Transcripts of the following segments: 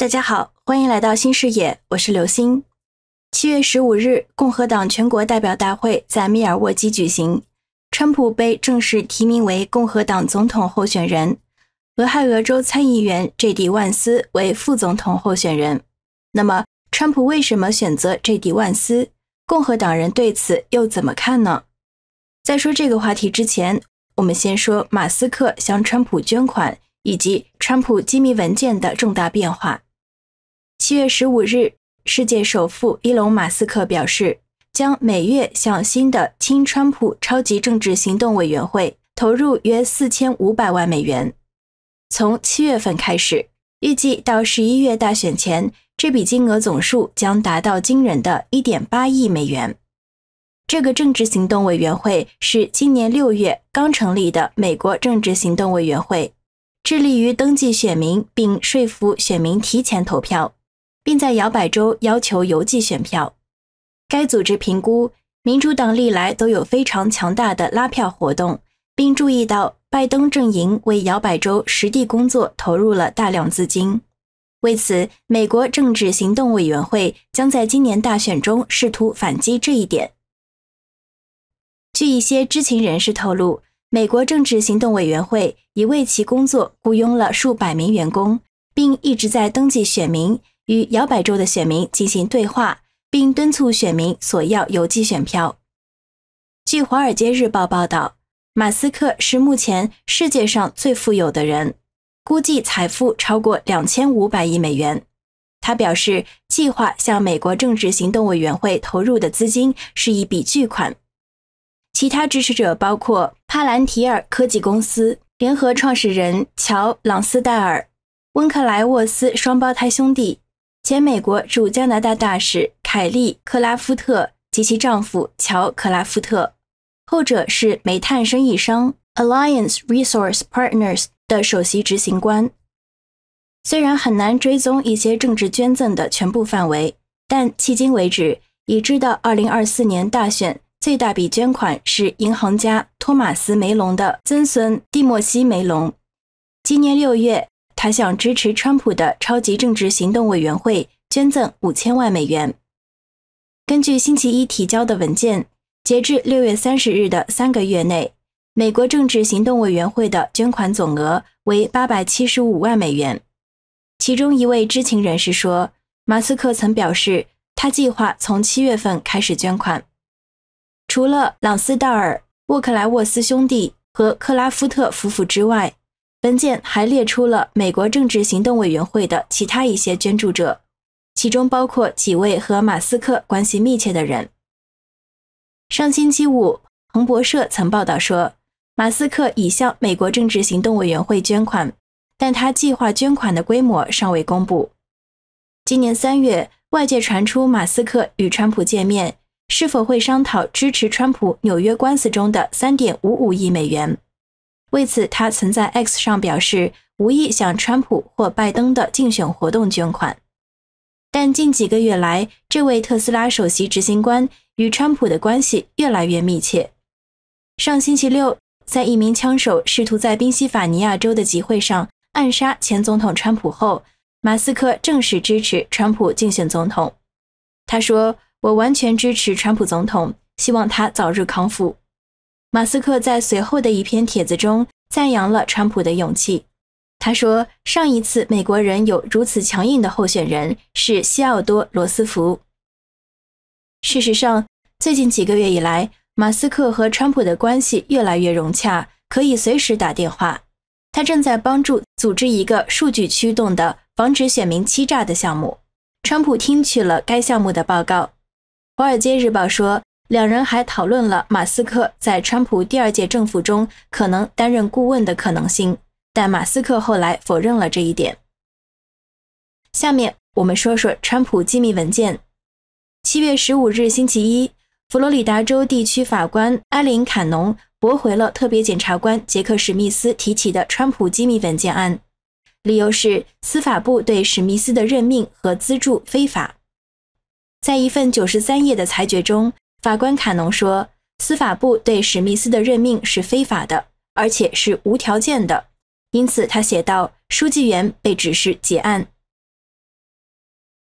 大家好，欢迎来到新视野，我是刘星。七月十五日，共和党全国代表大会在密尔沃基举行，川普被正式提名为共和党总统候选人，俄亥俄州参议员 J.D. 万斯为副总统候选人。那么，川普为什么选择 J.D. 万斯？共和党人对此又怎么看呢？在说这个话题之前，我们先说马斯克向川普捐款以及川普机密文件的重大变化。七月十五日，世界首富伊隆·马斯克表示，将每月向新的亲川普超级政治行动委员会投入约四千五百万美元。从七月份开始，预计到十一月大选前，这笔金额总数将达到惊人的一点八亿美元。这个政治行动委员会是今年六月刚成立的美国政治行动委员会，致力于登记选民并说服选民提前投票。并在摇摆州要求邮寄选票。该组织评估，民主党历来都有非常强大的拉票活动，并注意到拜登阵营为摇摆州实地工作投入了大量资金。为此，美国政治行动委员会将在今年大选中试图反击这一点。据一些知情人士透露，美国政治行动委员会已为其工作雇佣了数百名员工，并一直在登记选民。与摇摆州的选民进行对话，并敦促选民索要邮寄选票。据《华尔街日报》报道，马斯克是目前世界上最富有的人，估计财富超过两千五百亿美元。他表示，计划向美国政治行动委员会投入的资金是一笔巨款。其他支持者包括帕兰提尔科技公司联合创始人乔·朗斯戴尔、温克莱沃斯双胞胎兄弟。前美国驻加拿大大使凯利·克拉夫特及其丈夫乔·克拉夫特，后者是煤炭生意商 Alliance Resource Partners 的首席执行官。虽然很难追踪一些政治捐赠的全部范围，但迄今为止已知道，2024年大选最大笔捐款是银行家托马斯·梅隆的曾孙蒂莫西·梅隆。今年六月。他向支持川普的超级政治行动委员会捐赠五千万美元。根据星期一提交的文件，截至六月三十日的三个月内，美国政治行动委员会的捐款总额为八百七十五万美元。其中一位知情人士说，马斯克曾表示他计划从七月份开始捐款。除了朗斯戴尔、沃克莱沃斯兄弟和克拉夫特夫妇之外。文件还列出了美国政治行动委员会的其他一些捐助者，其中包括几位和马斯克关系密切的人。上星期五，彭博社曾报道说，马斯克已向美国政治行动委员会捐款，但他计划捐款的规模尚未公布。今年三月，外界传出马斯克与川普见面，是否会商讨支持川普纽约官司中的三点五五亿美元？为此，他曾在 X 上表示无意向川普或拜登的竞选活动捐款。但近几个月来，这位特斯拉首席执行官与川普的关系越来越密切。上星期六，在一名枪手试图在宾夕法尼亚州的集会上暗杀前总统川普后，马斯克正式支持川普竞选总统。他说：“我完全支持川普总统，希望他早日康复。”马斯克在随后的一篇帖子中赞扬了川普的勇气。他说：“上一次美国人有如此强硬的候选人是西奥多·罗斯福。”事实上，最近几个月以来，马斯克和川普的关系越来越融洽，可以随时打电话。他正在帮助组织一个数据驱动的防止选民欺诈的项目。川普听取了该项目的报告，《华尔街日报》说。两人还讨论了马斯克在川普第二届政府中可能担任顾问的可能性，但马斯克后来否认了这一点。下面我们说说川普机密文件。七月十五日星期一，佛罗里达州地区法官艾琳·坎农驳回了特别检察官杰克·史密斯提起的川普机密文件案，理由是司法部对史密斯的任命和资助非法。在一份九十三页的裁决中。法官卡农说，司法部对史密斯的任命是非法的，而且是无条件的。因此，他写道，书记员被指示结案。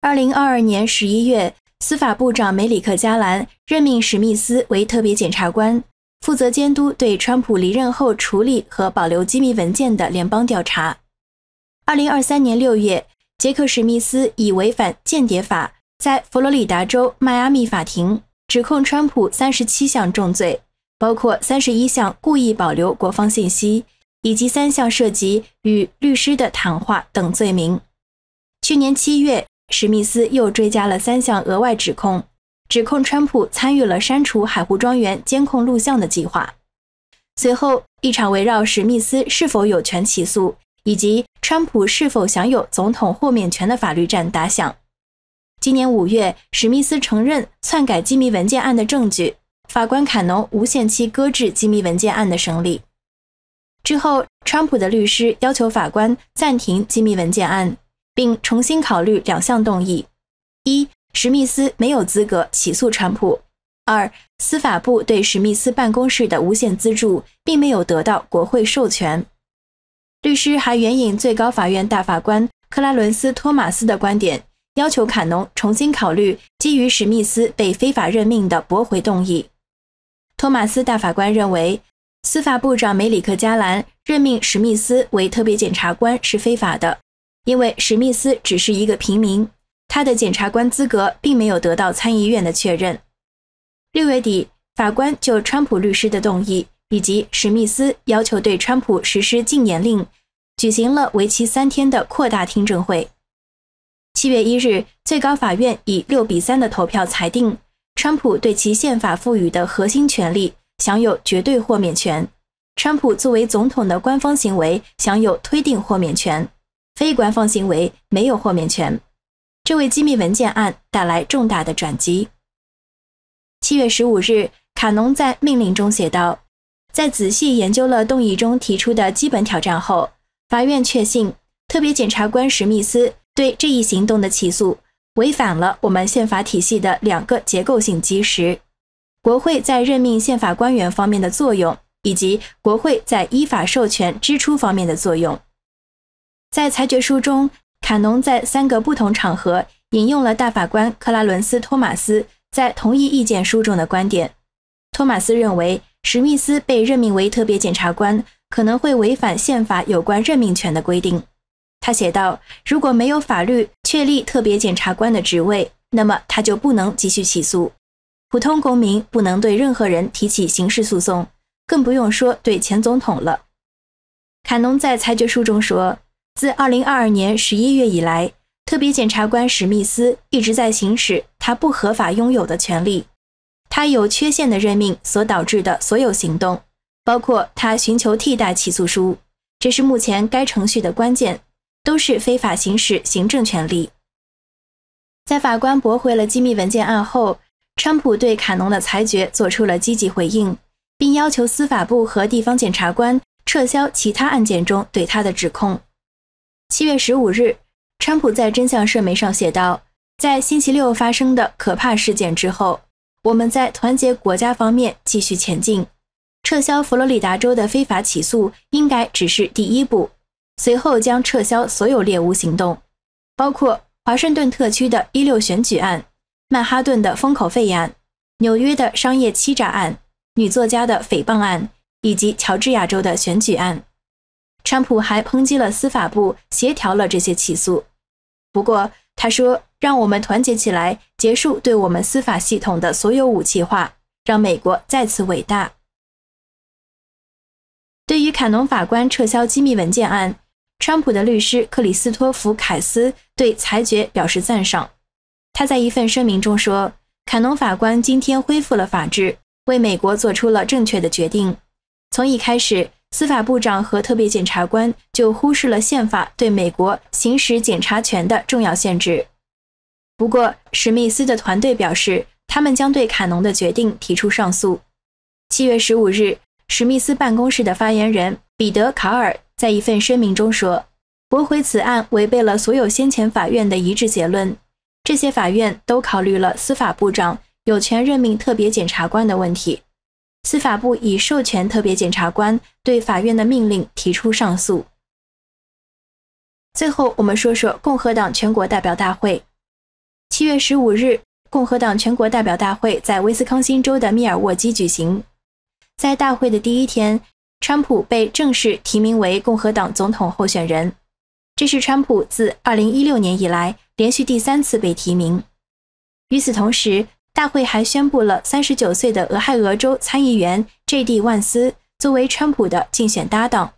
二零二二年十一月，司法部长梅里克·加兰任命史密斯为特别检察官，负责监督对川普离任后处理和保留机密文件的联邦调查。二零二三年六月，杰克·史密斯以违反间谍法，在佛罗里达州迈阿密法庭。指控川普三十七项重罪，包括三十一项故意保留国防信息，以及三项涉及与律师的谈话等罪名。去年七月，史密斯又追加了三项额外指控，指控川普参与了删除海湖庄园监控录像的计划。随后，一场围绕史密斯是否有权起诉，以及川普是否享有总统豁免权的法律战打响。今年五月，史密斯承认篡改机密文件案的证据。法官坎农无限期搁置机密文件案的审理。之后，川普的律师要求法官暂停机密文件案，并重新考虑两项动议：一、史密斯没有资格起诉川普；二、司法部对史密斯办公室的无限资助并没有得到国会授权。律师还援引最高法院大法官克拉伦斯·托马斯的观点。要求卡农重新考虑基于史密斯被非法任命的驳回动议。托马斯大法官认为，司法部长梅里克·加兰任命史密斯为特别检察官是非法的，因为史密斯只是一个平民，他的检察官资格并没有得到参议院的确认。六月底，法官就川普律师的动议以及史密斯要求对川普实施禁言令，举行了为期三天的扩大听证会。七月一日，最高法院以六比三的投票裁定，川普对其宪法赋予的核心权利享有绝对豁免权；川普作为总统的官方行为享有推定豁免权，非官方行为没有豁免权。这为机密文件案带来重大的转机。七月十五日，卡农在命令中写道：“在仔细研究了动议中提出的基本挑战后，法院确信，特别检察官史密斯。”对这一行动的起诉违反了我们宪法体系的两个结构性基石：国会在任命宪法官员方面的作用，以及国会在依法授权支出方面的作用。在裁决书中，卡农在三个不同场合引用了大法官克拉伦斯·托马斯在同一意见书中的观点。托马斯认为，史密斯被任命为特别检察官可能会违反宪法有关任命权的规定。他写道：“如果没有法律确立特别检察官的职位，那么他就不能继续起诉。普通公民不能对任何人提起刑事诉讼，更不用说对前总统了。”卡农在裁决书中说：“自2022年11月以来，特别检察官史密斯一直在行使他不合法拥有的权利。他有缺陷的任命所导致的所有行动，包括他寻求替代起诉书，这是目前该程序的关键。”都是非法行使行政权力。在法官驳回了机密文件案后，川普对卡农的裁决做出了积极回应，并要求司法部和地方检察官撤销其他案件中对他的指控。七月十五日，川普在《真相社媒》上写道：“在星期六发生的可怕事件之后，我们在团结国家方面继续前进。撤销佛罗里达州的非法起诉，应该只是第一步。”随后将撤销所有猎巫行动，包括华盛顿特区的一六选举案、曼哈顿的封口费案、纽约的商业欺诈案、女作家的诽谤案以及乔治亚州的选举案。川普还抨击了司法部协调了这些起诉，不过他说：“让我们团结起来，结束对我们司法系统的所有武器化，让美国再次伟大。”对于坎农法官撤销机密文件案。川普的律师克里斯托弗·凯斯对裁决表示赞赏。他在一份声明中说：“卡农法官今天恢复了法治，为美国做出了正确的决定。从一开始，司法部长和特别检察官就忽视了宪法对美国行使检察权的重要限制。”不过，史密斯的团队表示，他们将对卡农的决定提出上诉。七月十五日，史密斯办公室的发言人彼得·卡尔。在一份声明中说，驳回此案违背了所有先前法院的一致结论。这些法院都考虑了司法部长有权任命特别检察官的问题。司法部已授权特别检察官对法院的命令提出上诉。最后，我们说说共和党全国代表大会。七月十五日，共和党全国代表大会在威斯康星州的密尔沃基举行。在大会的第一天。川普被正式提名为共和党总统候选人，这是川普自二零一六年以来连续第三次被提名。与此同时，大会还宣布了三十九岁的俄亥俄州参议员 J.D. 万斯作为川普的竞选搭档。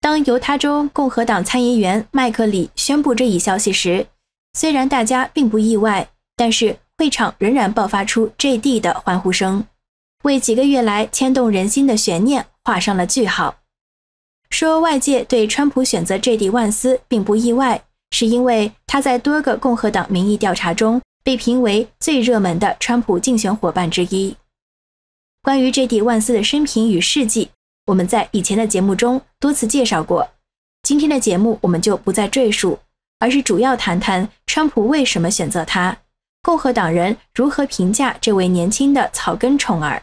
当犹他州共和党参议员麦克里宣布这一消息时，虽然大家并不意外，但是会场仍然爆发出 J.D. 的欢呼声，为几个月来牵动人心的悬念。画上了句号。说外界对川普选择 J.D. 万斯并不意外，是因为他在多个共和党民意调查中被评为最热门的川普竞选伙伴之一。关于 J.D. 万斯的生平与事迹，我们在以前的节目中多次介绍过，今天的节目我们就不再赘述，而是主要谈谈川普为什么选择他，共和党人如何评价这位年轻的草根宠儿。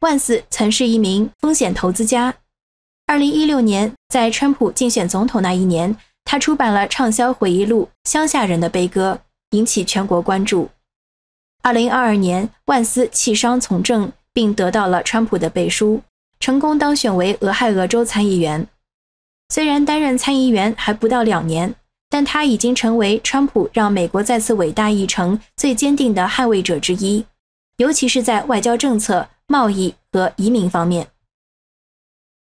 万斯曾是一名风险投资家。2016年，在川普竞选总统那一年，他出版了畅销回忆录《乡下人的悲歌》，引起全国关注。2022年，万斯弃商从政，并得到了川普的背书，成功当选为俄亥俄州参议员。虽然担任参议员还不到两年，但他已经成为川普让美国再次伟大一程最坚定的捍卫者之一，尤其是在外交政策。贸易和移民方面，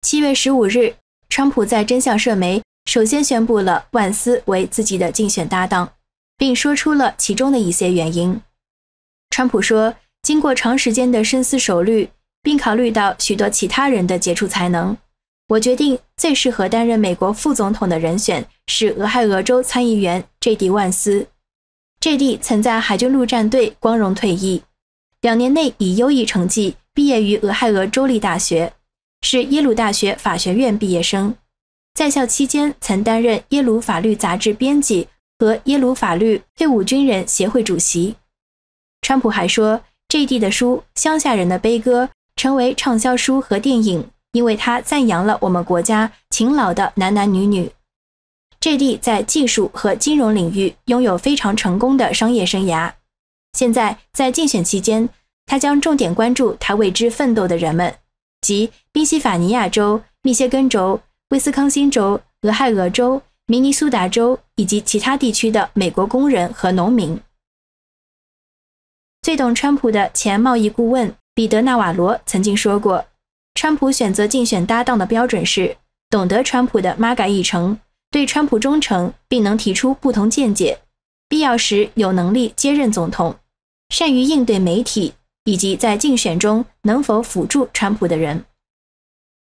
七月十五日，川普在真相社媒首先宣布了万斯为自己的竞选搭档，并说出了其中的一些原因。川普说：“经过长时间的深思熟虑，并考虑到许多其他人的杰出才能，我决定最适合担任美国副总统的人选是俄亥俄州参议员 J.D. 万斯。J.D. 曾在海军陆战队光荣退役，两年内以优异成绩。”毕业于俄亥俄州立大学，是耶鲁大学法学院毕业生，在校期间曾担任耶鲁法律杂志编辑和耶鲁法律退伍军人协会主席。川普还说，J.D. 的书《乡下人的悲歌》成为畅销书和电影，因为他赞扬了我们国家勤劳的男男女女。J.D. 在技术和金融领域拥有非常成功的商业生涯，现在在竞选期间。他将重点关注他为之奋斗的人们，即宾夕法尼亚州、密歇根州、威斯康星州、俄亥俄州、明尼苏达州以及其他地区的美国工人和农民。最懂川普的前贸易顾问彼得·纳瓦罗曾经说过：“川普选择竞选搭档的标准是懂得川普的马克议程，对川普忠诚，并能提出不同见解，必要时有能力接任总统，善于应对媒体。”以及在竞选中能否辅助川普的人，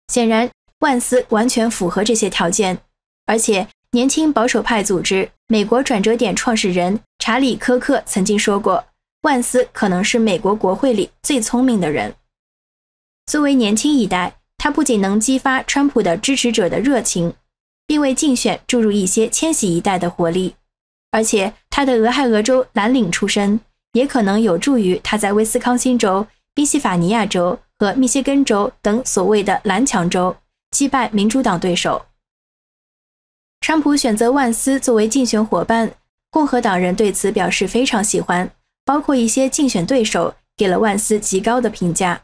显然万斯完全符合这些条件。而且，年轻保守派组织“美国转折点”创始人查理·科克曾经说过，万斯可能是美国国会里最聪明的人。作为年轻一代，他不仅能激发川普的支持者的热情，并为竞选注入一些千禧一代的活力，而且他的俄亥俄州蓝领出身。也可能有助于他在威斯康星州、宾夕法尼亚州和密歇根州等所谓的蓝墙州击败民主党对手。川普选择万斯作为竞选伙伴，共和党人对此表示非常喜欢，包括一些竞选对手给了万斯极高的评价。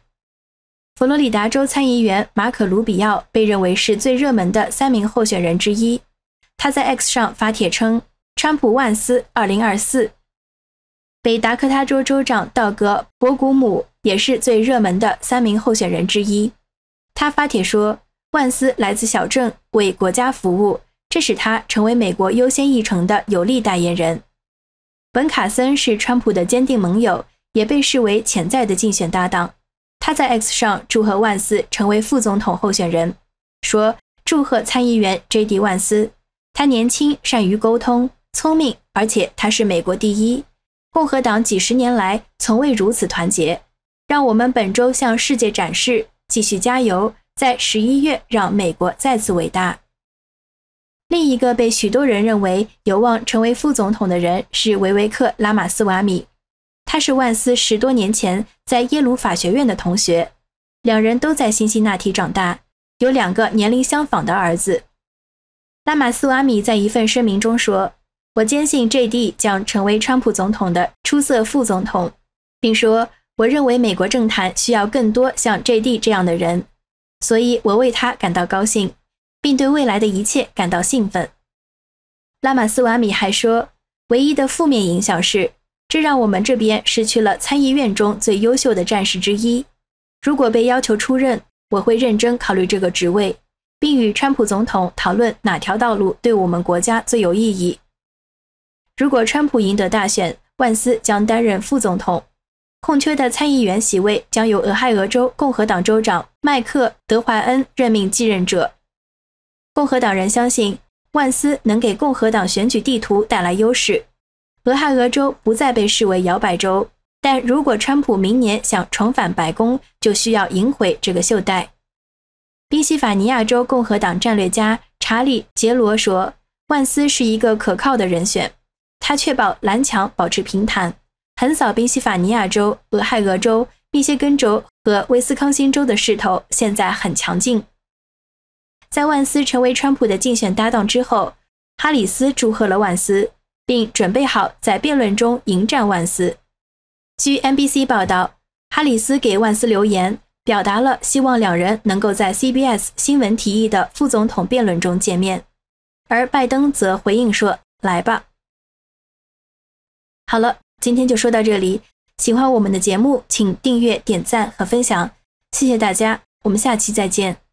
佛罗里达州参议员马可·卢比奥被认为是最热门的三名候选人之一，他在 X 上发帖称：“川普万斯2024。”北达科他州州长道格博古姆也是最热门的三名候选人之一。他发帖说：“万斯来自小镇，为国家服务，这使他成为美国优先议程的有力代言人。”本卡森是川普的坚定盟友，也被视为潜在的竞选搭档。他在 X 上祝贺万斯成为副总统候选人，说：“祝贺参议员 J.D. 万斯，他年轻、善于沟通、聪明，而且他是美国第一。”共和党几十年来从未如此团结，让我们本周向世界展示，继续加油，在十一月让美国再次伟大。另一个被许多人认为有望成为副总统的人是维维克拉马斯瓦米，他是万斯十多年前在耶鲁法学院的同学，两人都在辛辛那提长大，有两个年龄相仿的儿子。拉马斯瓦米在一份声明中说。我坚信 J.D. 将成为川普总统的出色副总统，并说：“我认为美国政坛需要更多像 J.D. 这样的人，所以我为他感到高兴，并对未来的一切感到兴奋。”拉马斯瓦米还说：“唯一的负面影响是，这让我们这边失去了参议院中最优秀的战士之一。如果被要求出任，我会认真考虑这个职位，并与川普总统讨论哪条道路对我们国家最有意义。”如果川普赢得大选，万斯将担任副总统，空缺的参议员席位将由俄亥俄州共和党州长麦克德怀恩任命继任者。共和党人相信万斯能给共和党选举地图带来优势。俄亥俄州不再被视为摇摆州，但如果川普明年想重返白宫，就需要赢回这个袖带。宾夕法尼亚州共和党战略家查理杰罗说：“万斯是一个可靠的人选。”他确保蓝墙保持平坦，横扫宾夕法尼亚州、俄亥俄州、密歇根州和威斯康星州的势头现在很强劲。在万斯成为川普的竞选搭档之后，哈里斯祝贺了万斯，并准备好在辩论中迎战万斯。据 NBC 报道，哈里斯给万斯留言，表达了希望两人能够在 CBS 新闻提议的副总统辩论中见面。而拜登则回应说：“来吧。”好了，今天就说到这里。喜欢我们的节目，请订阅、点赞和分享，谢谢大家，我们下期再见。